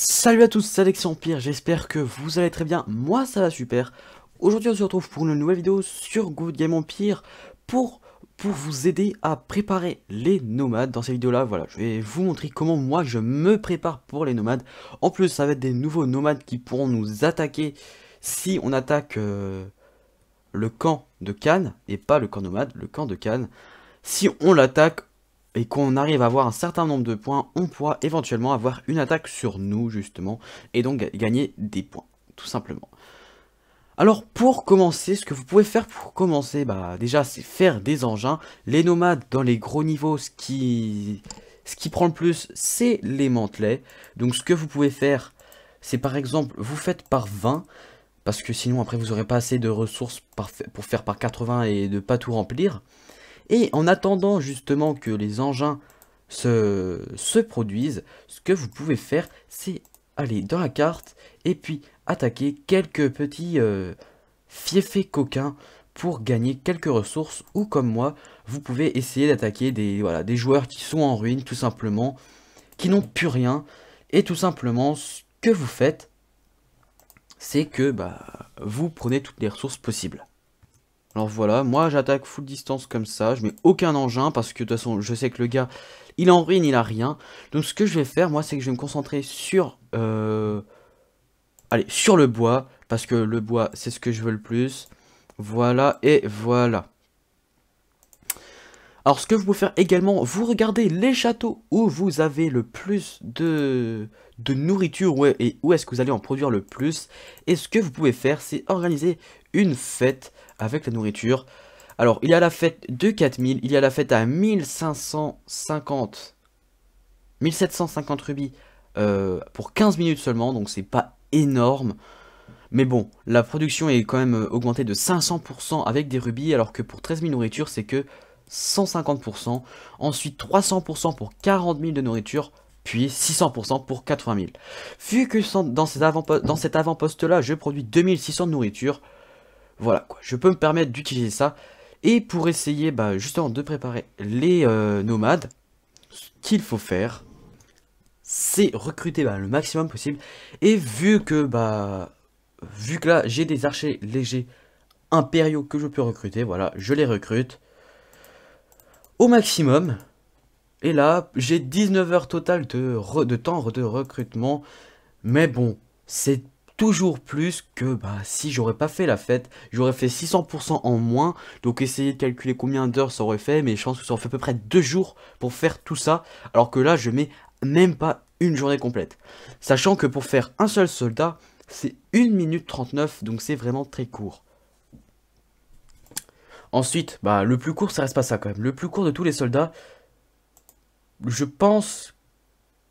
Salut à tous, c'est Alex Empire, j'espère que vous allez très bien, moi ça va super. Aujourd'hui on se retrouve pour une nouvelle vidéo sur Good Game Empire pour, pour vous aider à préparer les nomades. Dans ces vidéos là, voilà, je vais vous montrer comment moi je me prépare pour les nomades. En plus ça va être des nouveaux nomades qui pourront nous attaquer si on attaque euh, le camp de Cannes, et pas le camp nomade, le camp de Cannes. Si on l'attaque, et qu'on arrive à avoir un certain nombre de points, on pourra éventuellement avoir une attaque sur nous, justement, et donc gagner des points, tout simplement. Alors pour commencer, ce que vous pouvez faire pour commencer, bah déjà c'est faire des engins. Les nomades dans les gros niveaux, ce qui, ce qui prend le plus, c'est les mantelets. Donc ce que vous pouvez faire, c'est par exemple, vous faites par 20, parce que sinon après vous n'aurez pas assez de ressources pour faire par 80 et de pas tout remplir. Et en attendant justement que les engins se, se produisent, ce que vous pouvez faire, c'est aller dans la carte et puis attaquer quelques petits euh, fiefés coquins pour gagner quelques ressources ou comme moi, vous pouvez essayer d'attaquer des, voilà, des joueurs qui sont en ruine tout simplement, qui n'ont plus rien. Et tout simplement, ce que vous faites, c'est que bah, vous prenez toutes les ressources possibles. Alors voilà, moi j'attaque full distance comme ça, je mets aucun engin parce que de toute façon je sais que le gars il en ruine, il a rien. Donc ce que je vais faire moi c'est que je vais me concentrer sur, euh, allez, sur le bois parce que le bois c'est ce que je veux le plus. Voilà et voilà. Alors ce que vous pouvez faire également, vous regardez les châteaux où vous avez le plus de, de nourriture et où est-ce que vous allez en produire le plus. Et ce que vous pouvez faire c'est organiser une fête avec la nourriture. Alors, il y a la fête de 4000, il y a la fête à 1550, 1750 rubis euh, pour 15 minutes seulement, donc c'est pas énorme. Mais bon, la production est quand même euh, augmentée de 500% avec des rubis, alors que pour 13 000 nourritures, c'est que 150%. Ensuite, 300% pour 40 000 de nourriture, puis 600% pour 80 000. Vu que dans, cet avant-poste-là, je produis 2600 de nourriture, voilà quoi, je peux me permettre d'utiliser ça. Et pour essayer bah, justement de préparer les euh, nomades, ce qu'il faut faire, c'est recruter bah, le maximum possible. Et vu que bah vu que là j'ai des archers légers impériaux que je peux recruter, voilà, je les recrute au maximum. Et là, j'ai 19 heures total de, de temps de recrutement. Mais bon, c'est toujours plus que bah, si j'aurais pas fait la fête, j'aurais fait 600% en moins. Donc essayez de calculer combien d'heures ça aurait fait, mais je pense que ça aurait fait à peu près deux jours pour faire tout ça. Alors que là, je mets même pas une journée complète. Sachant que pour faire un seul soldat, c'est 1 minute 39, donc c'est vraiment très court. Ensuite, bah, le plus court, ça reste pas ça quand même. Le plus court de tous les soldats, je pense,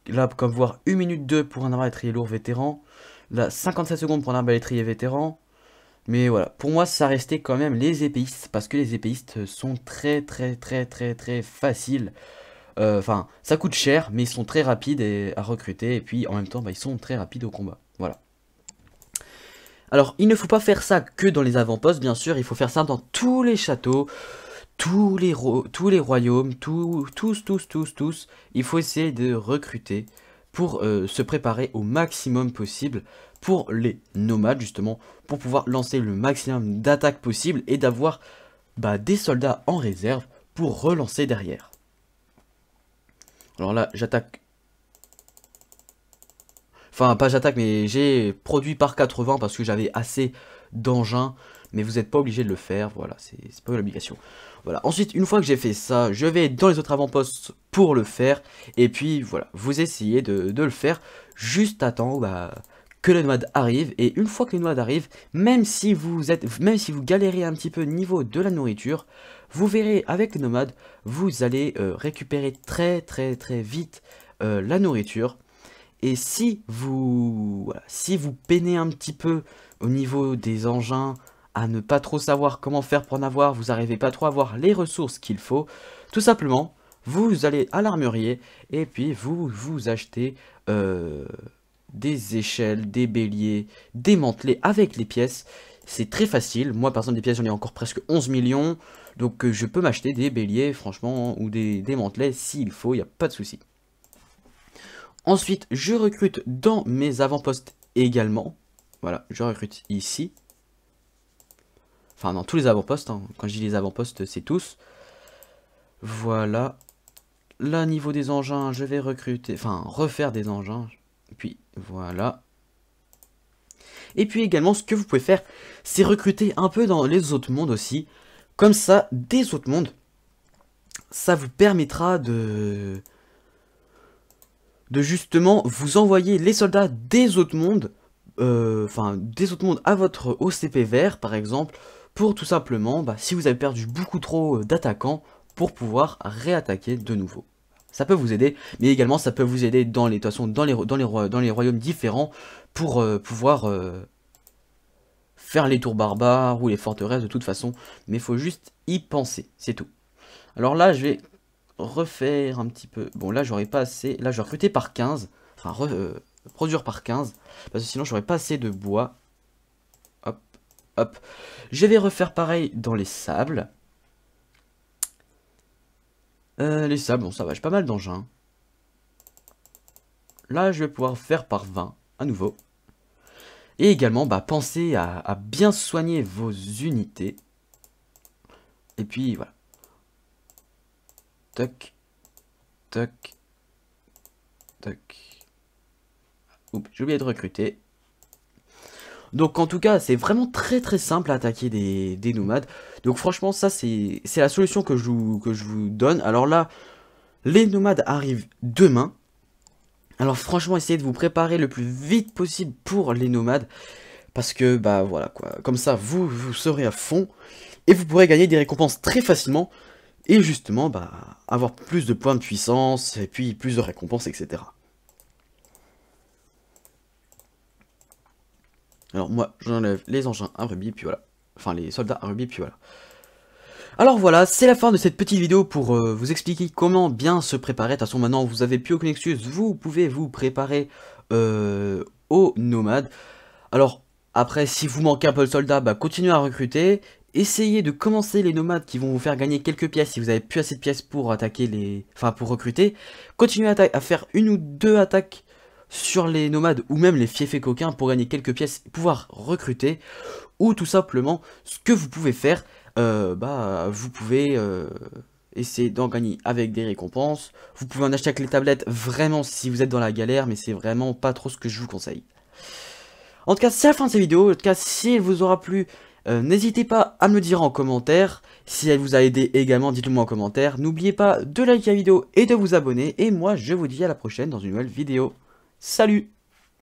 là, comme voir 1 minute 2 pour un arrêt lourd vétéran. Là, 57 secondes pour un arbalétrier vétéran. Mais voilà, pour moi ça restait quand même les épéistes, parce que les épéistes sont très très très très très faciles. Euh, enfin, ça coûte cher, mais ils sont très rapides à recruter, et puis en même temps, bah, ils sont très rapides au combat. Voilà. Alors, il ne faut pas faire ça que dans les avant-postes, bien sûr, il faut faire ça dans tous les châteaux, tous les, tous les royaumes, tous, tous, tous, tous, tous. Il faut essayer de recruter pour euh, se préparer au maximum possible pour les nomades justement, pour pouvoir lancer le maximum d'attaques possibles et d'avoir bah, des soldats en réserve pour relancer derrière. Alors là, j'attaque Enfin, pas j'attaque, mais j'ai produit par 80 parce que j'avais assez d'engins. Mais vous n'êtes pas obligé de le faire, voilà, c'est pas une obligation. Voilà, ensuite, une fois que j'ai fait ça, je vais dans les autres avant-postes pour le faire. Et puis, voilà, vous essayez de, le faire juste à temps, bah, que le nomade arrive. et une fois que le nomade arrive, même si vous êtes même si vous galérez un petit peu niveau de la nourriture, vous verrez avec les nomades, vous allez euh, récupérer très très très vite euh, la nourriture et si vous, si vous peinez un petit peu au niveau des engins, à ne pas trop savoir comment faire pour en avoir, vous n'arrivez pas trop à avoir les ressources qu'il faut, tout simplement, vous allez à l'armurier et puis vous vous achetez euh, des échelles, des béliers, des mantelets avec les pièces. C'est très facile. Moi, par exemple, des pièces, j'en ai encore presque 11 millions. Donc, euh, je peux m'acheter des béliers, franchement, ou des, des s'il faut, il n'y a pas de souci. Ensuite, je recrute dans mes avant-postes également. Voilà, je recrute ici. Enfin, dans tous les avant-postes. Hein. Quand je dis les avant-postes, c'est tous. Voilà. Là, niveau des engins, je vais recruter... Enfin, refaire des engins. Puis, voilà. Et puis également, ce que vous pouvez faire, c'est recruter un peu dans les autres mondes aussi. Comme ça, des autres mondes, ça vous permettra de de justement vous envoyer les soldats des autres mondes, euh, enfin des autres mondes à votre OCP vert par exemple, pour tout simplement, bah, si vous avez perdu beaucoup trop euh, d'attaquants, pour pouvoir réattaquer de nouveau. Ça peut vous aider, mais également ça peut vous aider dans les, dans les, dans les, dans les royaumes différents pour euh, pouvoir faire les tours barbares ou les forteresses de toute façon, mais il faut juste y penser, c'est tout. Alors là, je vais refaire un petit peu. Bon, là, j'aurais pas assez. Là, je vais recruter par 15. Enfin, euh, produire par 15. Parce que sinon, j'aurais pas assez de bois. Hop, hop. Je vais refaire pareil dans les sables. Euh, les sables, bon, ça va, j'ai pas mal d'engins. Là, je vais pouvoir faire par 20, à nouveau. Et également, bah, pensez à bien soigner vos unités. Et puis, voilà. Toc. Toc. Oups, j'ai oublié de recruter. Donc en tout cas, c'est vraiment très très simple à attaquer des, nomades. Donc franchement, ça c'est la solution que je, vous, que je vous donne. Alors là, les nomades arrivent demain. Alors franchement, essayez de vous préparer le plus vite possible pour les nomades. Parce que, bah voilà quoi, comme ça, vous, vous serez à fond. Et vous pourrez gagner des récompenses très facilement et justement bah, avoir plus de points de puissance, et puis plus de récompenses, etc. Alors moi, j'enlève les engins à rubis, puis voilà. Enfin, les soldats à rubis, puis voilà. Alors voilà, c'est la fin de cette petite vidéo pour euh, vous expliquer comment bien se préparer. De toute façon, maintenant, vous plus aucune excuse, vous pouvez vous préparer euh, aux nomades. Alors, après, si vous manquez un peu de soldats, bah, continuez à recruter essayez de commencer les nomades qui vont vous faire gagner quelques pièces si vous avez plus assez de pièces pour attaquer les... Enfin, pour recruter. Continuez à, faire une ou deux attaques sur les nomades ou même les fiefs et coquins pour gagner quelques pièces et pouvoir recruter. Ou tout simplement, ce que vous pouvez faire, euh, bah, vous pouvez... Euh, essayer d'en gagner avec des récompenses. Vous pouvez en acheter avec les tablettes, vraiment si vous êtes dans la galère, mais c'est vraiment pas trop ce que je vous conseille. En tout cas, c'est la fin de cette vidéo. En tout cas, si elle vous aura plu, euh, n'hésitez pas à me dire en commentaire. Si elle vous a aidé également, dites-le moi en commentaire. N'oubliez pas de liker la vidéo et de vous abonner. Et moi, je vous dis à la prochaine dans une nouvelle vidéo. Salut